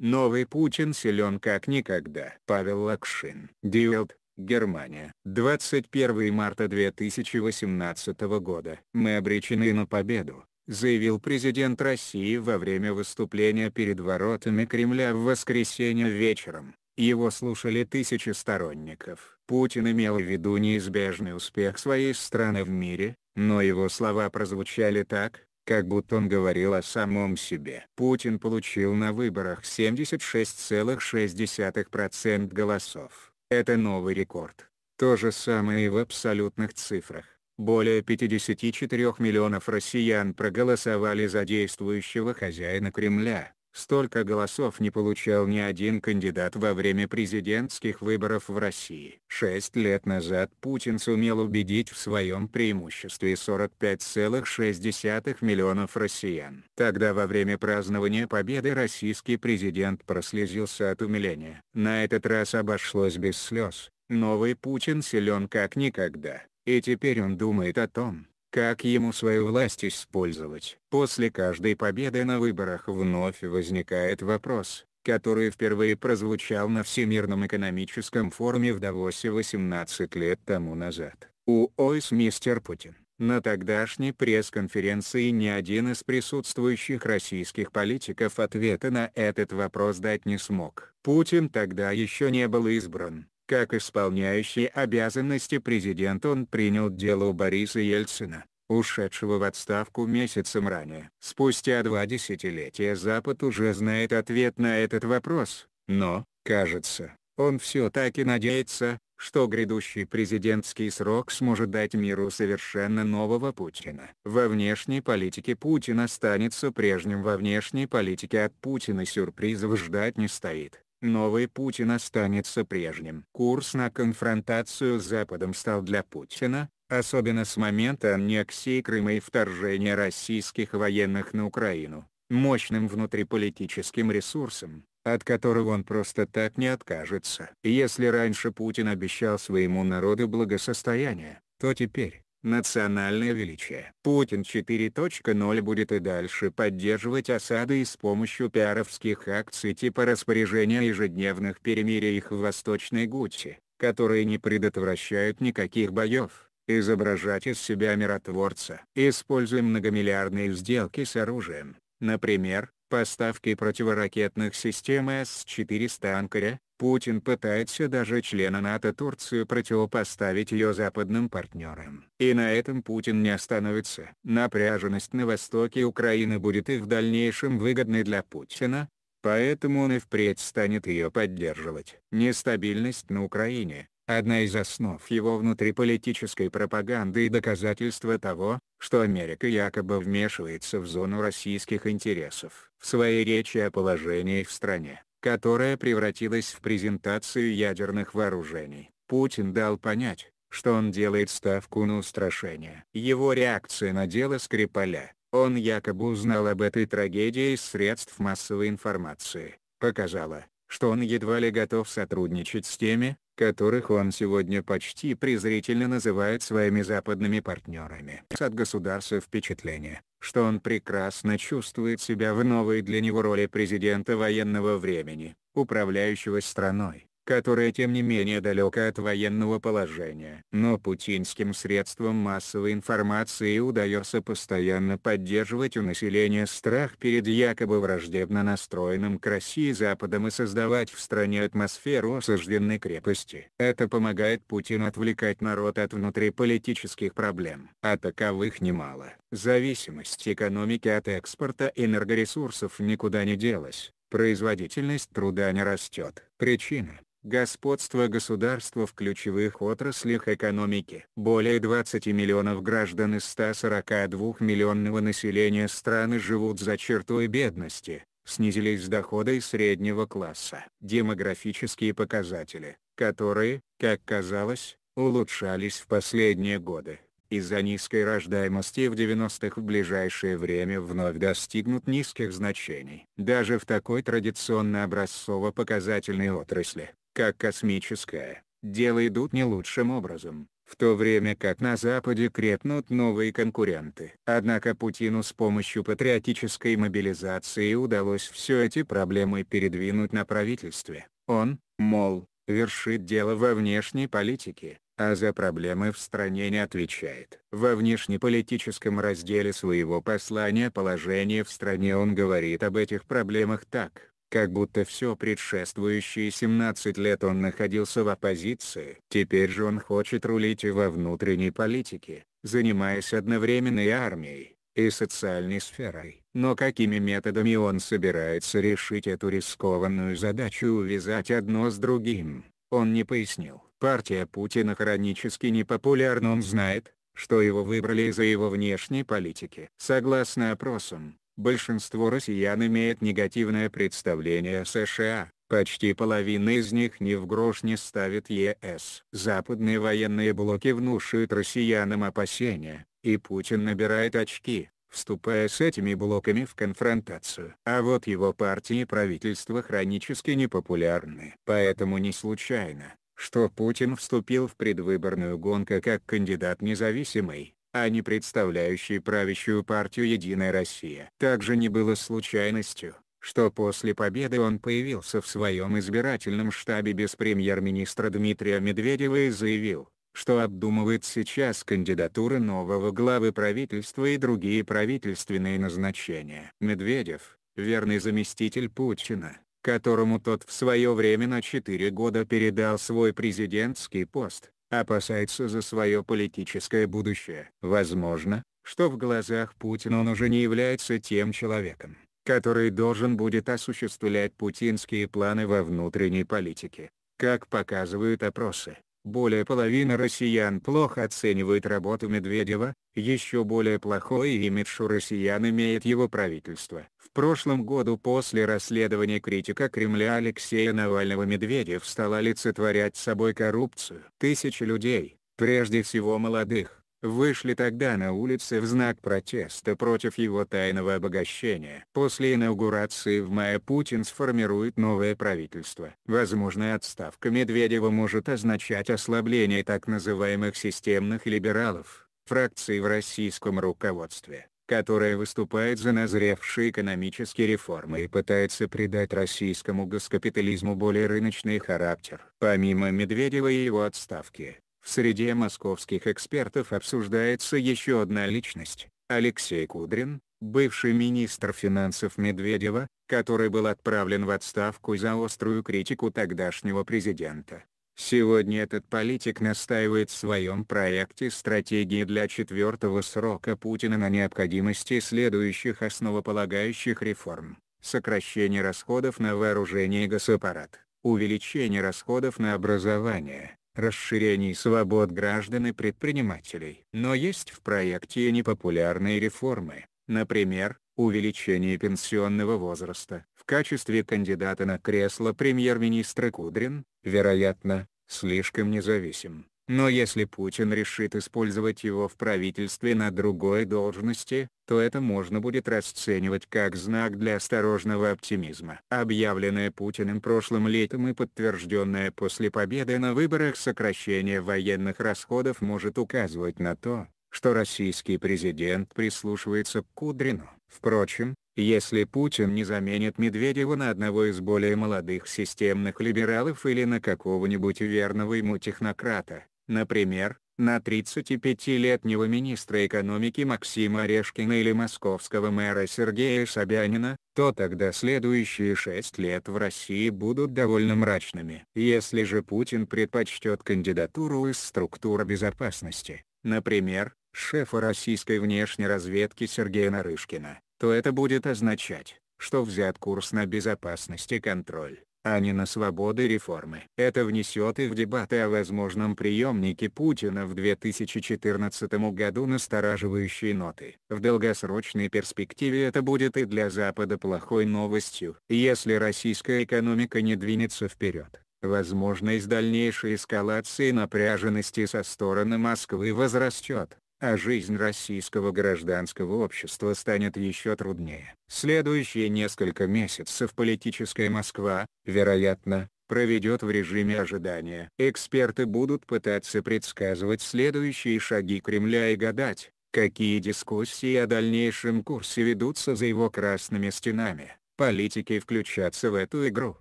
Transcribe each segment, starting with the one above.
Новый Путин силен как никогда. Павел Лакшин. Диэлд, Германия. 21 марта 2018 года. Мы обречены на победу заявил президент России во время выступления перед воротами Кремля в воскресенье вечером. Его слушали тысячи сторонников. Путин имел в виду неизбежный успех своей страны в мире, но его слова прозвучали так, как будто он говорил о самом себе. Путин получил на выборах 76,6% голосов. Это новый рекорд. То же самое и в абсолютных цифрах. Более 54 миллионов россиян проголосовали за действующего хозяина Кремля. Столько голосов не получал ни один кандидат во время президентских выборов в России. Шесть лет назад Путин сумел убедить в своем преимуществе 45,6 миллионов россиян. Тогда во время празднования победы российский президент прослезился от умиления. На этот раз обошлось без слез. Новый Путин силен как никогда, и теперь он думает о том, как ему свою власть использовать. После каждой победы на выборах вновь возникает вопрос, который впервые прозвучал на Всемирном экономическом форуме в Давосе 18 лет тому назад. У ОИС мистер Путин. На тогдашней пресс-конференции ни один из присутствующих российских политиков ответа на этот вопрос дать не смог. Путин тогда еще не был избран. Как исполняющий обязанности президент он принял дело у Бориса Ельцина, ушедшего в отставку месяцем ранее. Спустя два десятилетия Запад уже знает ответ на этот вопрос, но, кажется, он все-таки надеется, что грядущий президентский срок сможет дать миру совершенно нового Путина. Во внешней политике Путин останется прежним во внешней политике от Путина сюрпризов ждать не стоит новый Путин останется прежним. Курс на конфронтацию с Западом стал для Путина, особенно с момента аннексии Крыма и вторжения российских военных на Украину, мощным внутриполитическим ресурсом, от которого он просто так не откажется. Если раньше Путин обещал своему народу благосостояние, то теперь, национальное величие. Путин 4.0 будет и дальше поддерживать осады и с помощью пиаровских акций типа распоряжения ежедневных перемирий их в Восточной Гуте, которые не предотвращают никаких боев, изображать из себя миротворца. Используя многомиллиардные сделки с оружием, например, поставки противоракетных систем С-400 «Анкаря», Путин пытается даже члена НАТО Турцию противопоставить ее западным партнерам. И на этом Путин не остановится. Напряженность на востоке Украины будет и в дальнейшем выгодной для Путина, поэтому он и впредь станет ее поддерживать. Нестабильность на Украине – одна из основ его внутриполитической пропаганды и доказательство того, что Америка якобы вмешивается в зону российских интересов. В своей речи о положении в стране, которая превратилась в презентацию ядерных вооружений, Путин дал понять, что он делает ставку на устрашение. Его реакция на дело Скрипаля, он якобы узнал об этой трагедии из средств массовой информации, показала, что он едва ли готов сотрудничать с теми, которых он сегодня почти презрительно называет своими западными партнерами. От государства впечатление, что он прекрасно чувствует себя в новой для него роли президента военного времени, управляющего страной которая тем не менее далека от военного положения. Но путинским средствам массовой информации удается постоянно поддерживать у населения страх перед якобы враждебно настроенным к России Западом и создавать в стране атмосферу осажденной крепости. Это помогает Путину отвлекать народ от внутриполитических проблем. А таковых немало. Зависимость экономики от экспорта энергоресурсов никуда не делась производительность труда не растет. Причина господство государства в ключевых отраслях экономики. Более 20 миллионов граждан из 142 миллионного населения страны живут за чертой бедности, снизились доходы среднего класса. Демографические показатели, которые, как казалось, улучшались в последние годы. Из-за низкой рождаемости в 90-х в ближайшее время вновь достигнут низких значений. Даже в такой традиционно образцово-показательной отрасли, как космическая, дело идут не лучшим образом, в то время как на Западе крепнут новые конкуренты. Однако Путину с помощью патриотической мобилизации удалось все эти проблемы передвинуть на правительстве. Он, мол, вершит дело во внешней политике, а за проблемы в стране не отвечает. Во внешнеполитическом разделе своего послания «Положение в стране» он говорит об этих проблемах так. Как будто все предшествующие 17 лет он находился в оппозиции. Теперь же он хочет рулить и во внутренней политике, занимаясь одновременно и армией, и социальной сферой. Но какими методами он собирается решить эту рискованную задачу увязать одно с другим, он не пояснил. Партия Путина хронически непопулярна он знает, что его выбрали из-за его внешней политики. Согласно опросам, Большинство россиян имеет негативное представление о США, почти половина из них ни в грош не ставит ЕС. Западные военные блоки внушают россиянам опасения, и Путин набирает очки, вступая с этими блоками в конфронтацию. А вот его партии и правительство хронически непопулярны. Поэтому не случайно, что Путин вступил в предвыборную гонку как кандидат независимый а не представляющий правящую партию «Единая Россия». Также не было случайностью, что после победы он появился в своем избирательном штабе без премьер-министра Дмитрия Медведева и заявил, что обдумывает сейчас кандидатуры нового главы правительства и другие правительственные назначения. Медведев, верный заместитель Путина, которому тот в свое время на 4 года передал свой президентский пост, опасается за свое политическое будущее. Возможно, что в глазах Путина он уже не является тем человеком, который должен будет осуществлять путинские планы во внутренней политике. Как показывают опросы, более половины россиян плохо оценивают работу Медведева, еще более плохой имидж у россиян имеет его правительство. В прошлом году после расследования критика Кремля Алексея Навального Медведев стал олицетворять собой коррупцию. Тысячи людей, прежде всего молодых, вышли тогда на улицы в знак протеста против его тайного обогащения. После инаугурации в мае Путин сформирует новое правительство. Возможная отставка Медведева может означать ослабление так называемых системных либералов, фракций в российском руководстве которая выступает за назревшие экономические реформы и пытается придать российскому госкапитализму более рыночный характер. Помимо Медведева и его отставки, в среде московских экспертов обсуждается еще одна личность, Алексей Кудрин, бывший министр финансов Медведева, который был отправлен в отставку за острую критику тогдашнего президента. Сегодня этот политик настаивает в своем проекте стратегии для четвертого срока Путина на необходимости следующих основополагающих реформ. Сокращение расходов на вооружение и госаппарат, увеличение расходов на образование, расширении свобод граждан и предпринимателей. Но есть в проекте и непопулярные реформы, например, увеличение пенсионного возраста. В качестве кандидата на кресло премьер-министра Кудрин, вероятно, слишком независим. Но если Путин решит использовать его в правительстве на другой должности, то это можно будет расценивать как знак для осторожного оптимизма. Объявленное Путиным прошлым летом и подтвержденное после победы на выборах сокращение военных расходов может указывать на то, что российский президент прислушивается к Кудрину. Впрочем, если Путин не заменит Медведева на одного из более молодых системных либералов или на какого-нибудь верного ему технократа, например, на 35-летнего министра экономики Максима Орешкина или московского мэра Сергея Собянина, то тогда следующие шесть лет в России будут довольно мрачными. Если же Путин предпочтет кандидатуру из структур безопасности, например, шефа российской внешней разведки Сергея Нарышкина, то это будет означать, что взят курс на безопасность и контроль а не на свободы реформы. Это внесет и в дебаты о возможном приемнике Путина в 2014 году настораживающие ноты. В долгосрочной перспективе это будет и для Запада плохой новостью. Если российская экономика не двинется вперед, возможность дальнейшей эскалации напряженности со стороны Москвы возрастет а жизнь российского гражданского общества станет еще труднее. Следующие несколько месяцев политическая Москва, вероятно, проведет в режиме ожидания. Эксперты будут пытаться предсказывать следующие шаги Кремля и гадать, какие дискуссии о дальнейшем курсе ведутся за его красными стенами. Политики включатся в эту игру.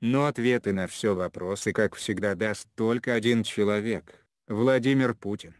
Но ответы на все вопросы как всегда даст только один человек – Владимир Путин.